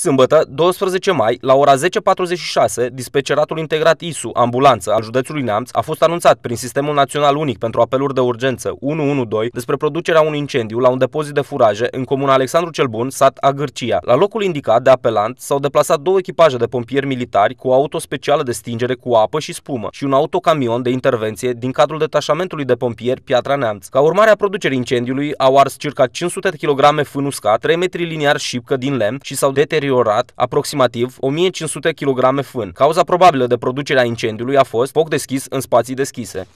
Sâmbătă, 12 mai, la ora 10.46, dispeceratul integrat ISU, ambulanță, al județului Neamț, a fost anunțat prin Sistemul Național Unic pentru Apeluri de Urgență 112 despre producerea unui incendiu la un depozit de furaje în comuna Alexandru cel Bun, sat Agârcia. La locul indicat de apelant s-au deplasat două echipaje de pompieri militari cu auto specială de stingere cu apă și spumă și un autocamion de intervenție din cadrul detașamentului de pompieri Piatra Neamț. Ca urmare a producerii incendiului, au ars circa 500 kg fân uscat, 3 metri liniar șipcă din lemn și s-au deteriorat deteriorat aproximativ 1500 kg fân. Cauza probabilă de producerea incendiului a fost foc deschis în spații deschise.